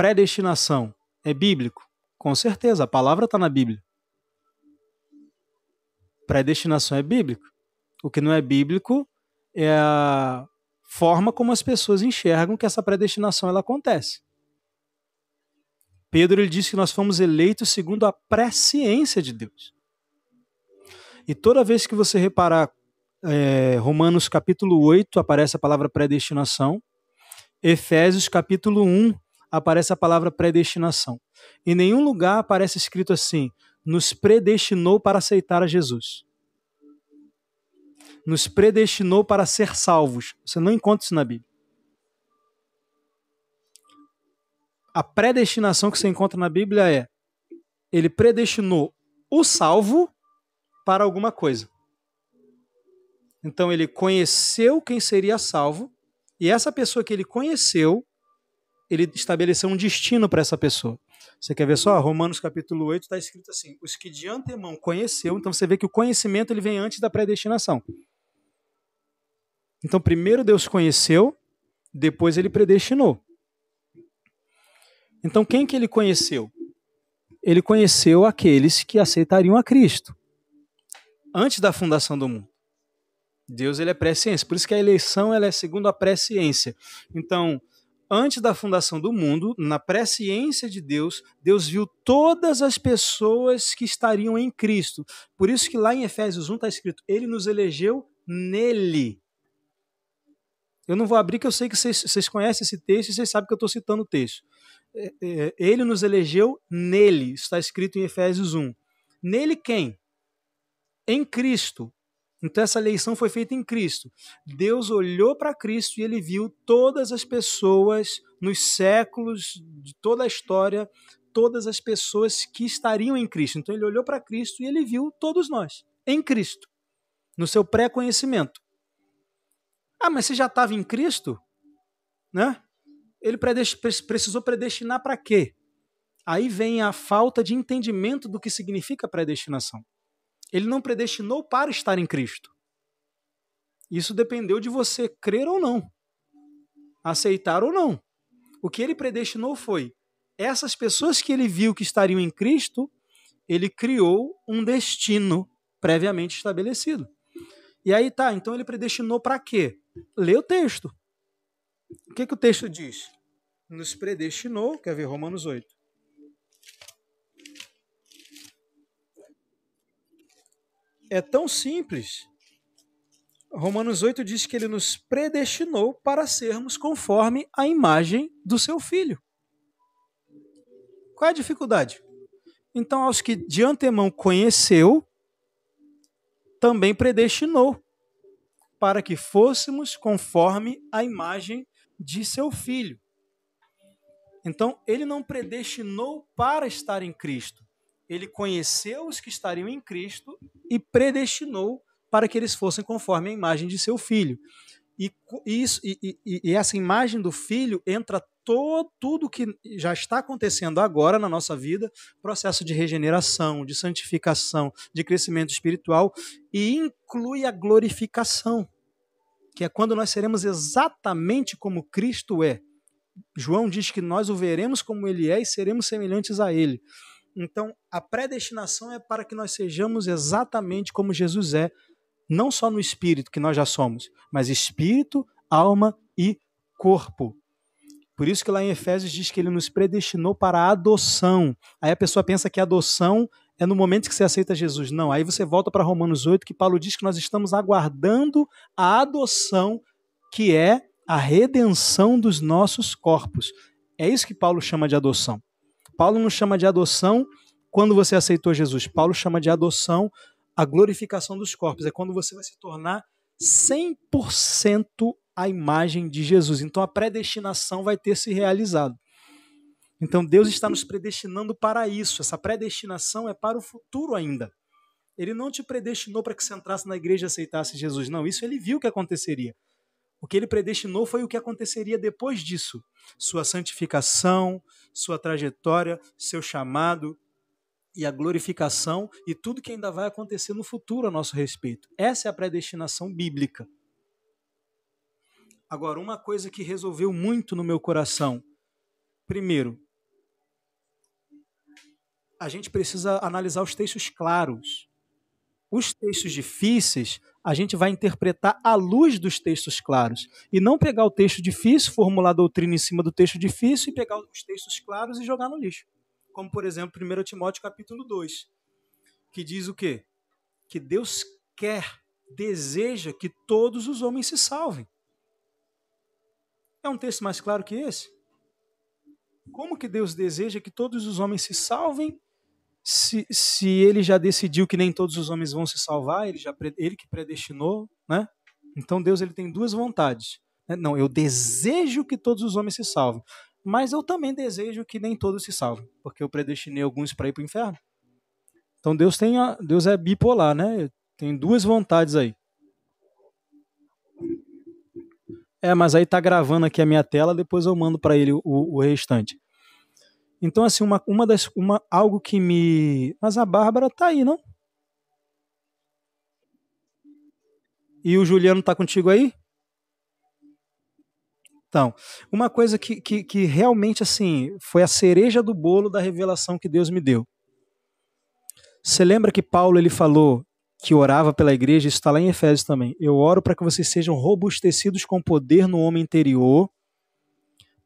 predestinação é bíblico? Com certeza, a palavra está na Bíblia. Predestinação é bíblico. O que não é bíblico é a forma como as pessoas enxergam que essa predestinação ela acontece. Pedro ele disse que nós fomos eleitos segundo a presciência de Deus. E toda vez que você reparar é, Romanos capítulo 8 aparece a palavra predestinação, Efésios capítulo 1 aparece a palavra predestinação. Em nenhum lugar aparece escrito assim: nos predestinou para aceitar a Jesus. Nos predestinou para ser salvos. Você não encontra isso na Bíblia. A predestinação que você encontra na Bíblia é: ele predestinou o salvo para alguma coisa. Então ele conheceu quem seria salvo, e essa pessoa que ele conheceu ele estabeleceu um destino para essa pessoa. Você quer ver só? Romanos capítulo 8 está escrito assim: os que de antemão conheceu, então você vê que o conhecimento ele vem antes da predestinação. Então, primeiro Deus conheceu, depois ele predestinou. Então, quem que ele conheceu? Ele conheceu aqueles que aceitariam a Cristo antes da fundação do mundo. Deus ele é presciência, por isso que a eleição ela é segundo a presciência. Então, Antes da fundação do mundo, na presciência de Deus, Deus viu todas as pessoas que estariam em Cristo. Por isso que lá em Efésios 1 está escrito: Ele nos elegeu nele. Eu não vou abrir, que eu sei que vocês, conhecem esse texto e vocês sabem que eu estou citando o texto. É, é, Ele nos elegeu nele, está escrito em Efésios 1. Nele quem? Em Cristo, então essa eleição foi feita em Cristo. Deus olhou para Cristo e ele viu todas as pessoas nos séculos de toda a história, todas as pessoas que estariam em Cristo. Então ele olhou para Cristo e ele viu todos nós em Cristo, no seu pré-conhecimento. Ah, mas você já estava em Cristo? Né? Ele precisou predestinar para quê? Aí vem a falta de entendimento do que significa predestinação. Ele não predestinou para estar em Cristo. Isso dependeu de você crer ou não, aceitar ou não. O que ele predestinou foi essas pessoas que ele viu que estariam em Cristo, ele criou um destino previamente estabelecido. E aí tá, então ele predestinou para quê? Lê o texto. O que, que o texto diz? Nos predestinou, quer ver Romanos 8 É tão simples. Romanos 8 diz que ele nos predestinou para sermos conforme a imagem do seu filho. Qual é a dificuldade? Então, aos que de antemão conheceu, também predestinou para que fôssemos conforme a imagem de seu filho. Então, ele não predestinou para estar em Cristo. Ele conheceu os que estariam em Cristo e predestinou para que eles fossem conforme a imagem de seu filho. E, isso, e, e, e essa imagem do filho entra todo tudo que já está acontecendo agora na nossa vida processo de regeneração, de santificação, de crescimento espiritual e inclui a glorificação, que é quando nós seremos exatamente como Cristo é. João diz que nós o veremos como ele é e seremos semelhantes a ele. Então, a predestinação é para que nós sejamos exatamente como Jesus é, não só no espírito, que nós já somos, mas espírito, alma e corpo. Por isso que lá em Efésios diz que ele nos predestinou para a adoção. Aí a pessoa pensa que a adoção é no momento que você aceita Jesus. Não, aí você volta para Romanos 8, que Paulo diz que nós estamos aguardando a adoção, que é a redenção dos nossos corpos. É isso que Paulo chama de adoção. Paulo não chama de adoção quando você aceitou Jesus. Paulo chama de adoção a glorificação dos corpos. É quando você vai se tornar 100% a imagem de Jesus. Então a predestinação vai ter se realizado. Então Deus está nos predestinando para isso. Essa predestinação é para o futuro ainda. Ele não te predestinou para que você entrasse na igreja e aceitasse Jesus. Não, isso ele viu que aconteceria. O que ele predestinou foi o que aconteceria depois disso: sua santificação, sua trajetória, seu chamado e a glorificação e tudo que ainda vai acontecer no futuro a nosso respeito. Essa é a predestinação bíblica. Agora, uma coisa que resolveu muito no meu coração. Primeiro, a gente precisa analisar os textos claros. Os textos difíceis a gente vai interpretar à luz dos textos claros e não pegar o texto difícil, formular a doutrina em cima do texto difícil e pegar os textos claros e jogar no lixo. Como, por exemplo, 1 Timóteo capítulo 2, que diz o quê? Que Deus quer, deseja que todos os homens se salvem. É um texto mais claro que esse? Como que Deus deseja que todos os homens se salvem se, se ele já decidiu que nem todos os homens vão se salvar, ele, já, ele que predestinou, né? Então Deus ele tem duas vontades. Né? Não, eu desejo que todos os homens se salvem, mas eu também desejo que nem todos se salvem, porque eu predestinei alguns para ir para o inferno. Então Deus tem a, Deus é bipolar, né? Tem duas vontades aí. É, mas aí tá gravando aqui a minha tela, depois eu mando para ele o, o restante. Então, assim, uma, uma das. Uma, algo que me. Mas a Bárbara tá aí, não? E o Juliano tá contigo aí? Então, uma coisa que, que, que, realmente assim foi a cereja do bolo da revelação que Deus me deu. Você lembra que Paulo ele falou que orava pela igreja, isso está lá em Efésios também. Eu oro para que vocês sejam robustecidos com poder no homem interior,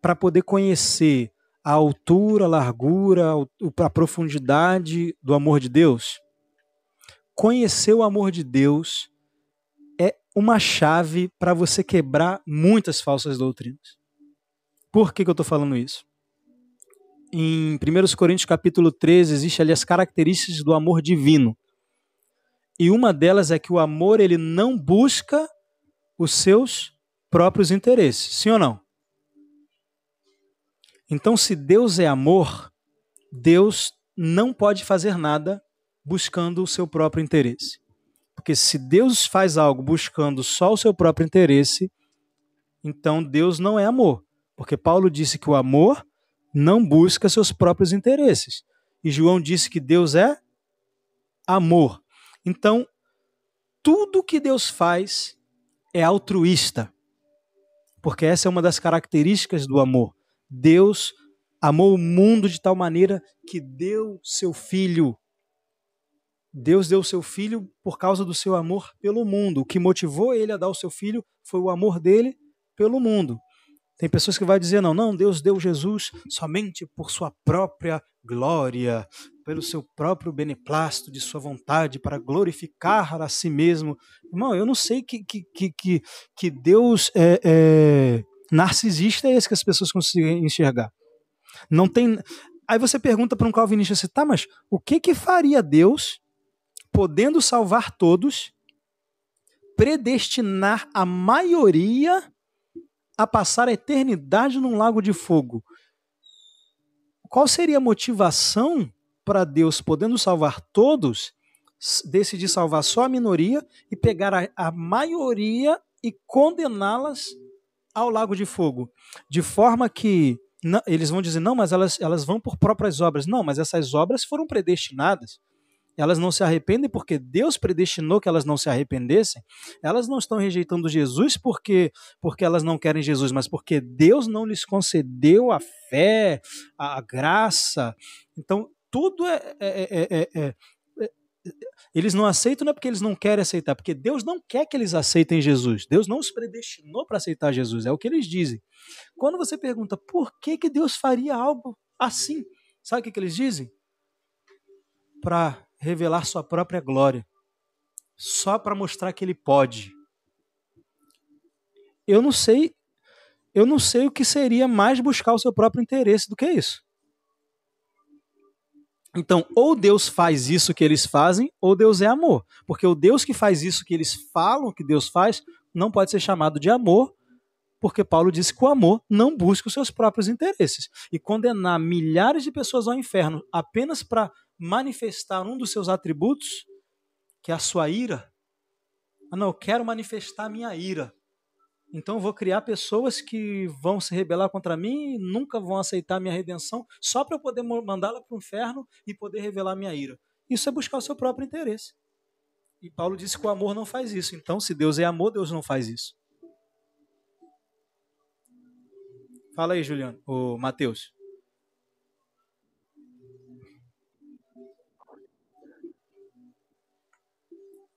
para poder conhecer a altura, a largura, a profundidade do amor de Deus? Conhecer o amor de Deus é uma chave para você quebrar muitas falsas doutrinas. Por que, que eu estou falando isso? Em 1 Coríntios capítulo 13 existe ali as características do amor divino. E uma delas é que o amor ele não busca os seus próprios interesses, sim ou não? Então, se Deus é amor, Deus não pode fazer nada buscando o seu próprio interesse. Porque se Deus faz algo buscando só o seu próprio interesse, então Deus não é amor. Porque Paulo disse que o amor não busca seus próprios interesses. E João disse que Deus é amor. Então, tudo que Deus faz é altruísta. Porque essa é uma das características do amor. Deus amou o mundo de tal maneira que deu seu filho. Deus deu seu filho por causa do seu amor pelo mundo. O que motivou ele a dar o seu filho foi o amor dele pelo mundo. Tem pessoas que vão dizer: não, não, Deus deu Jesus somente por sua própria glória, pelo seu próprio beneplácito de sua vontade, para glorificar a si mesmo. Irmão, eu não sei que, que, que, que Deus é, é narcisista é esse que as pessoas conseguem enxergar. Não tem. Aí você pergunta para um calvinista assim, tá, mas o que que faria Deus, podendo salvar todos, predestinar a maioria a passar a eternidade num lago de fogo? Qual seria a motivação para Deus, podendo salvar todos, decidir salvar só a minoria e pegar a, a maioria e condená-las ao lago de fogo, de forma que não, eles vão dizer, não, mas elas, elas vão por próprias obras. Não, mas essas obras foram predestinadas. Elas não se arrependem porque Deus predestinou que elas não se arrependessem. Elas não estão rejeitando Jesus porque, porque elas não querem Jesus, mas porque Deus não lhes concedeu a fé, a, a graça. Então, tudo é, é, é, é, é eles não aceitam não é porque eles não querem aceitar, porque Deus não quer que eles aceitem Jesus. Deus não os predestinou para aceitar Jesus, é o que eles dizem. Quando você pergunta por que, que Deus faria algo assim, sabe o que, que eles dizem? Para revelar sua própria glória, só para mostrar que ele pode. Eu não sei, eu não sei o que seria mais buscar o seu próprio interesse do que isso. Então, ou Deus faz isso que eles fazem, ou Deus é amor. Porque o Deus que faz isso que eles falam que Deus faz, não pode ser chamado de amor, porque Paulo disse que o amor não busca os seus próprios interesses. E condenar milhares de pessoas ao inferno apenas para manifestar um dos seus atributos, que é a sua ira. Ah, não, eu quero manifestar a minha ira. Então eu vou criar pessoas que vão se rebelar contra mim, nunca vão aceitar minha redenção, só para eu poder mandá-la para o inferno e poder revelar minha ira. Isso é buscar o seu próprio interesse. E Paulo disse que o amor não faz isso. Então, se Deus é amor, Deus não faz isso. Fala aí, Juliano, o Mateus.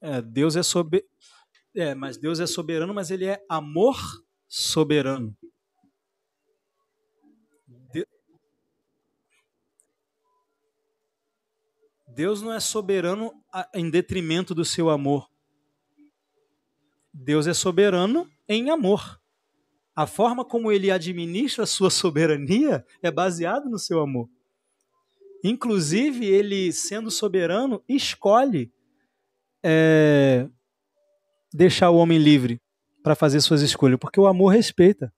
É, Deus é sobre é, mas Deus é soberano, mas ele é amor soberano. Deus não é soberano em detrimento do seu amor. Deus é soberano em amor. A forma como ele administra a sua soberania é baseado no seu amor. Inclusive, ele, sendo soberano, escolhe é, deixar o homem livre para fazer suas escolhas, porque o amor respeita.